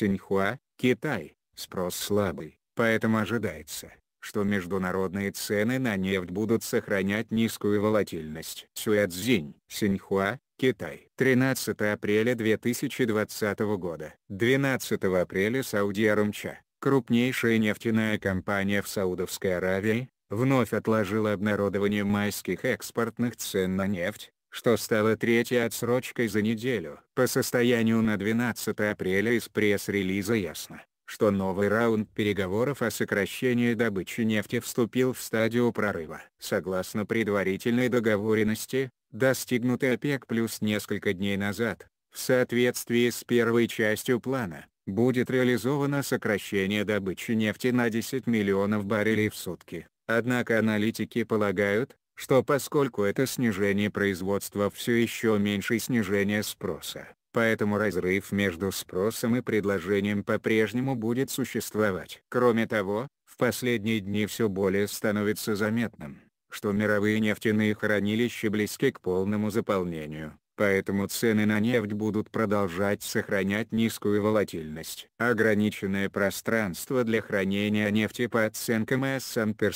Синьхуа, Китай, спрос слабый, поэтому ожидается, что международные цены на нефть будут сохранять низкую волатильность. Сюэцзинь, Синьхуа, Китай. 13 апреля 2020 года. 12 апреля Сауди Арумча, крупнейшая нефтяная компания в Саудовской Аравии, вновь отложила обнародование майских экспортных цен на нефть, что стало третьей отсрочкой за неделю. По состоянию на 12 апреля из пресс-релиза ясно, что новый раунд переговоров о сокращении добычи нефти вступил в стадию прорыва. Согласно предварительной договоренности, достигнутый ОПЕК плюс несколько дней назад, в соответствии с первой частью плана, будет реализовано сокращение добычи нефти на 10 миллионов баррелей в сутки. Однако аналитики полагают, что поскольку это снижение производства все еще меньше снижения спроса, поэтому разрыв между спросом и предложением по-прежнему будет существовать. Кроме того, в последние дни все более становится заметным, что мировые нефтяные хранилища близки к полному заполнению, поэтому цены на нефть будут продолжать сохранять низкую волатильность. Ограниченное пространство для хранения нефти по оценкам S&P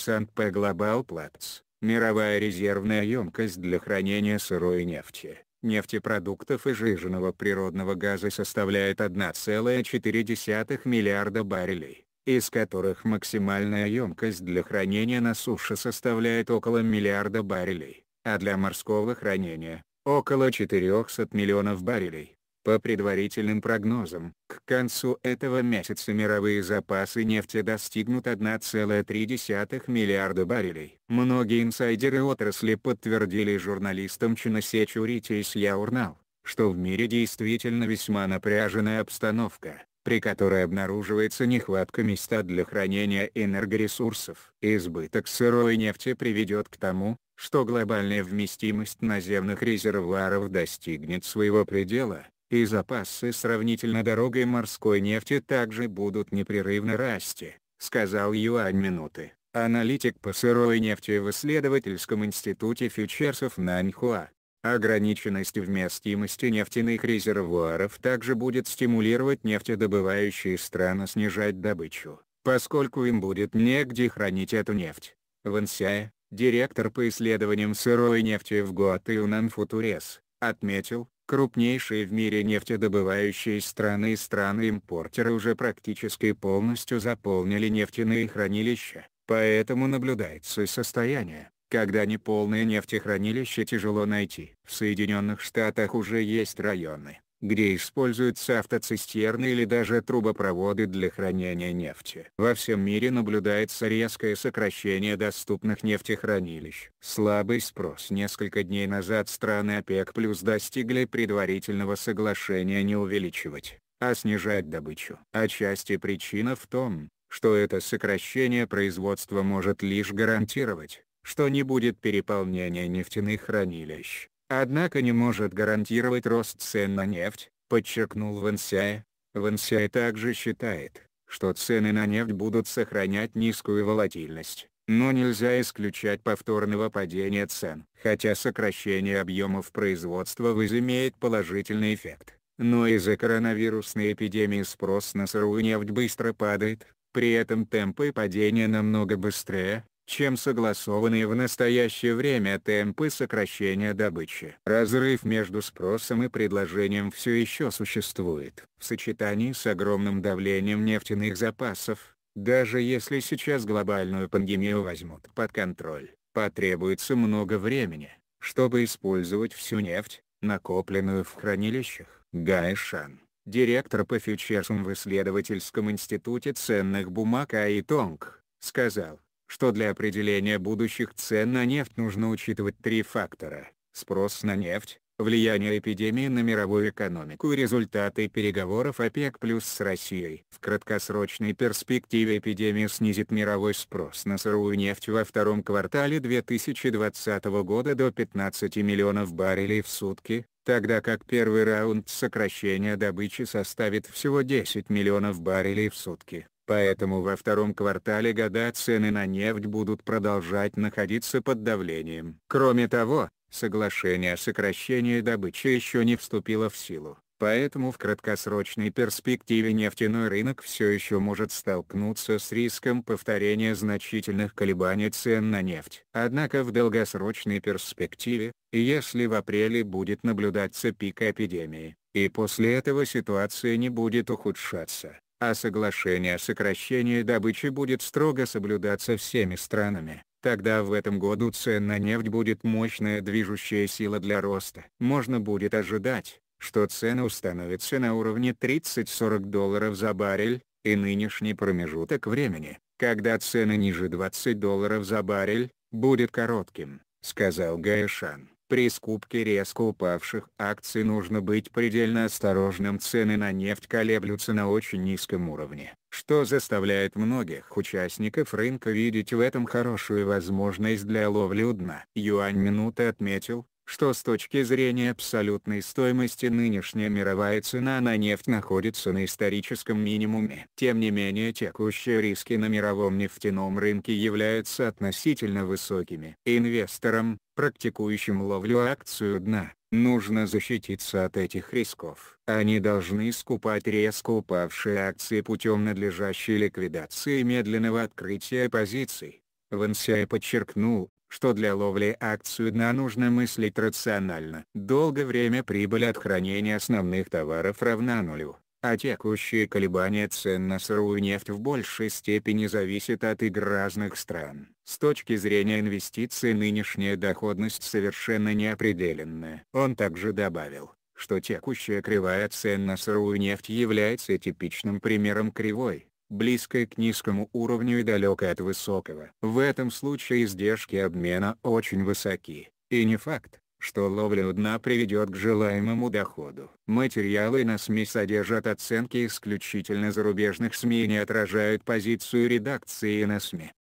Global Platts мировая резервная емкость для хранения сырой нефти, нефтепродуктов и жиженного природного газа составляет 1,4 миллиарда баррелей, из которых максимальная емкость для хранения на суше составляет около миллиарда баррелей, а для морского хранения – около 400 миллионов баррелей. По предварительным прогнозам, к концу этого месяца мировые запасы нефти достигнут 1,3 миллиарда баррелей. Многие инсайдеры отрасли подтвердили журналистам Чиносе Чуритис Яурнал, что в мире действительно весьма напряженная обстановка, при которой обнаруживается нехватка места для хранения энергоресурсов. Избыток сырой нефти приведет к тому, что глобальная вместимость наземных резервуаров достигнет своего предела, и запасы сравнительно дорогой морской нефти также будут непрерывно расти, сказал Юань Минуты, аналитик по сырой нефти в исследовательском институте фьючерсов Наньхуа. Ограниченность вместимости нефтяных резервуаров также будет стимулировать нефтедобывающие страны снижать добычу, поскольку им будет негде хранить эту нефть. Вансяя, директор по исследованиям сырой нефти в Гуатеюнан Футурес, отметил, крупнейшие в мире нефтедобывающие страны и страны-импортеры уже практически полностью заполнили нефтяные хранилища, поэтому наблюдается состояние, когда неполное нефтехранилище тяжело найти. В Соединенных Штатах уже есть районы, где используются автоцистерны или даже трубопроводы для хранения нефти. Во всем мире наблюдается резкое сокращение доступных нефтехранилищ. Слабый спрос несколько дней назад страны ОПЕК плюс достигли предварительного соглашения не увеличивать, а снижать добычу. Отчасти причина в том, что это сокращение производства может лишь гарантировать, что не будет переполнения нефтяных хранилищ однако не может гарантировать рост цен на нефть, подчеркнул Вэнсяя. Вэнсяя также считает, что цены на нефть будут сохранять низкую волатильность, но нельзя исключать повторного падения цен. Хотя сокращение объемов производства возымеет положительный эффект, но из-за коронавирусной эпидемии спрос на сырую нефть быстро падает, при этом темпы падения намного быстрее, чем согласованные в настоящее время темпы сокращения добычи. Разрыв между спросом и предложением все еще существует. В сочетании с огромным давлением нефтяных запасов, даже если сейчас глобальную пандемию возьмут под контроль, потребуется много времени, чтобы использовать всю нефть, накопленную в хранилищах. Гай Шан, директор по фьючерсам в исследовательском институте ценных бумаг АИТОНГ, сказал, что для определения будущих цен на нефть нужно учитывать три фактора – спрос на нефть, влияние эпидемии на мировую экономику и результаты переговоров ОПЕК плюс с Россией. В краткосрочной перспективе эпидемия снизит мировой спрос на сырую нефть во втором квартале 2020 года до 15 миллионов баррелей в сутки, тогда как первый раунд сокращения добычи составит всего 10 миллионов баррелей в сутки. Поэтому во втором квартале года цены на нефть будут продолжать находиться под давлением. Кроме того, соглашение о сокращении добычи еще не вступило в силу. Поэтому в краткосрочной перспективе нефтяной рынок все еще может столкнуться с риском повторения значительных колебаний цен на нефть. Однако в долгосрочной перспективе, если в апреле будет наблюдаться пик эпидемии, и после этого ситуация не будет ухудшаться, а соглашение о сокращении добычи будет строго соблюдаться всеми странами, тогда в этом году цен на нефть будет мощная движущая сила для роста. Можно будет ожидать, что цена установится на уровне 30-40 долларов за баррель, и нынешний промежуток времени, когда цены ниже 20 долларов за баррель, будет коротким, сказал Гаэшан. При скупке резко упавших акций нужно быть предельно осторожным. Цены на нефть колеблются на очень низком уровне, что заставляет многих участников рынка видеть в этом хорошую возможность для ловли дна. Юань минуты отметил, что с точки зрения абсолютной стоимости нынешняя мировая цена на нефть находится на историческом минимуме. Тем не менее текущие риски на мировом нефтяном рынке являются относительно высокими. Инвесторам, практикующим ловлю акцию дна, Нужно защититься от этих рисков. Они должны скупать резко упавшие акции путем надлежащей ликвидации и медленного открытия позиций. Вансяй подчеркнул, что для ловли акцию дна нужно мыслить рационально. Долгое время прибыль от хранения основных товаров равна нулю, а текущие колебания цен на сырую нефть в большей степени зависят от игр разных стран. С точки зрения инвестиций нынешняя доходность совершенно неопределенная. Он также добавил, что текущая кривая цен на сырую нефть является типичным примером кривой, близкое к низкому уровню и далекое от высокого. В этом случае издержки обмена очень высоки, и не факт, что ловля у дна приведет к желаемому доходу. Материалы на СМИ содержат оценки исключительно зарубежных СМИ и не отражают позицию редакции на СМИ.